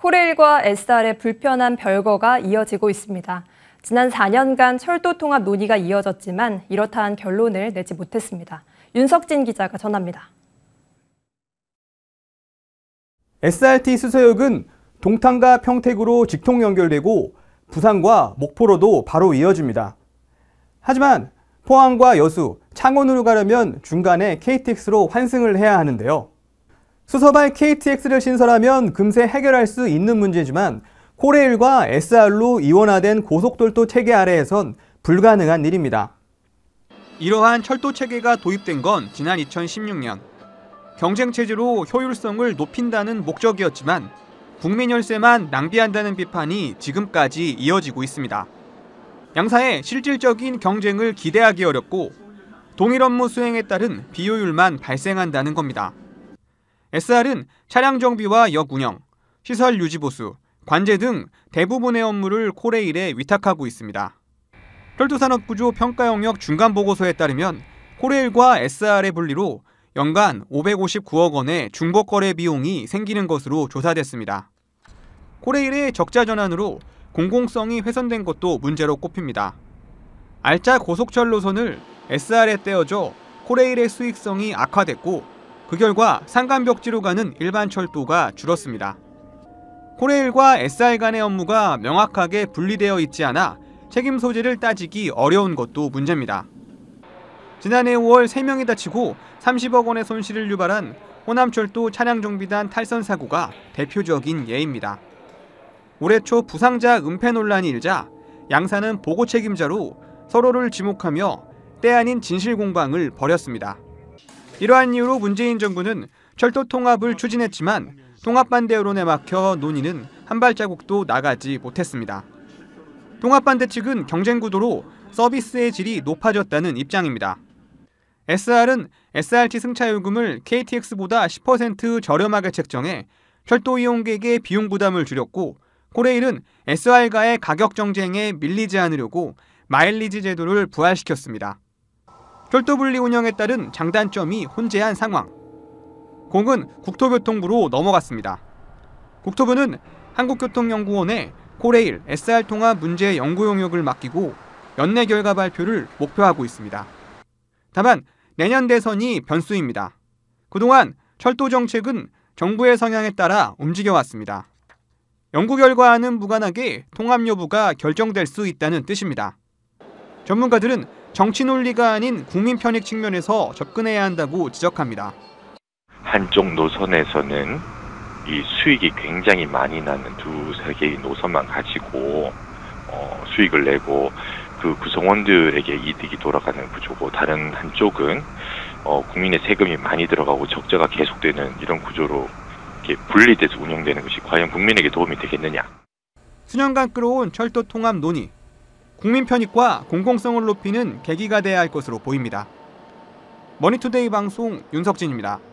코레일과 SR의 불편한 별거가 이어지고 있습니다. 지난 4년간 철도 통합 논의가 이어졌지만 이렇다한 결론을 내지 못했습니다. 윤석진 기자가 전합니다. SRT 수서역은 동탄과 평택으로 직통 연결되고 부산과 목포로도 바로 이어집니다. 하지만 포항과 여수, 창원으로 가려면 중간에 KTX로 환승을 해야 하는데요. 수서발 KTX를 신설하면 금세 해결할 수 있는 문제지만 코레일과 SR로 이원화된 고속철도 체계 아래에선 불가능한 일입니다. 이러한 철도 체계가 도입된 건 지난 2016년. 경쟁 체제로 효율성을 높인다는 목적이었지만 국민 열세만 낭비한다는 비판이 지금까지 이어지고 있습니다. 양사의 실질적인 경쟁을 기대하기 어렵고 동일 업무 수행에 따른 비효율만 발생한다는 겁니다. SR은 차량 정비와 역 운영, 시설 유지 보수, 관제 등 대부분의 업무를 코레일에 위탁하고 있습니다. 철도산업구조 평가 영역 중간 보고서에 따르면 코레일과 SR의 분리로 연간 559억 원의 중복 거래 비용이 생기는 것으로 조사됐습니다. 코레일의 적자 전환으로 공공성이 훼손된 것도 문제로 꼽힙니다. 알짜 고속철 노선을 SR에 떼어줘 코레일의 수익성이 악화됐고 그 결과 산간벽지로 가는 일반 철도가 줄었습니다. 코레일과 SR 간의 업무가 명확하게 분리되어 있지 않아 책임 소재를 따지기 어려운 것도 문제입니다. 지난해 5월 3명이 다치고 30억 원의 손실을 유발한 호남철도 차량정비단 탈선 사고가 대표적인 예입니다. 올해 초 부상자 은폐 논란이 일자 양사는 보고 책임자로 서로를 지목하며 때 아닌 진실 공방을 벌였습니다. 이러한 이유로 문재인 정부는 철도 통합을 추진했지만 통합반대 여론에 막혀 논의는 한 발자국도 나가지 못했습니다. 통합반대 측은 경쟁 구도로 서비스의 질이 높아졌다는 입장입니다. SR은 SRT 승차 요금을 KTX보다 10% 저렴하게 책정해 철도 이용객의 비용 부담을 줄였고 코레일은 SR과의 가격 경쟁에 밀리지 않으려고 마일리지 제도를 부활시켰습니다. 별도 분리 운영에 따른 장단점이 혼재한 상황. 공은 국토교통부로 넘어갔습니다. 국토부는 한국교통연구원에 코레일 SR 통합 문제 연구 용역을 맡기고 연내 결과 발표를 목표하고 있습니다. 다만 내년 대선이 변수입니다. 그동안 철도 정책은 정부의 성향에 따라 움직여왔습니다. 연구 결과와는 무관하게 통합 여부가 결정될 수 있다는 뜻입니다. 전문가들은 정치 논리가 아닌 국민 편익 측면에서 접근해야 한다고 지적합니다. 한쪽 노선에서는 이 수익이 굉장히 많이 나는 두 세 개의 노선만 가지고 어, 수익을 내고 그 구성원들에게 이득이 돌아가는 구조고 다른 한쪽은 어, 국민의 세금이 많이 들어가고 적자가 계속되는 이런 구조로 이렇게 분리돼서 운영되는 것이 과연 국민에게 도움이 되겠느냐. 수년간 끌어온 철도 통합 논의 국민 편익과 공공성을 높이는 계기가 돼야 할 것으로 보입니다. 머니투데이 방송 윤석진입니다.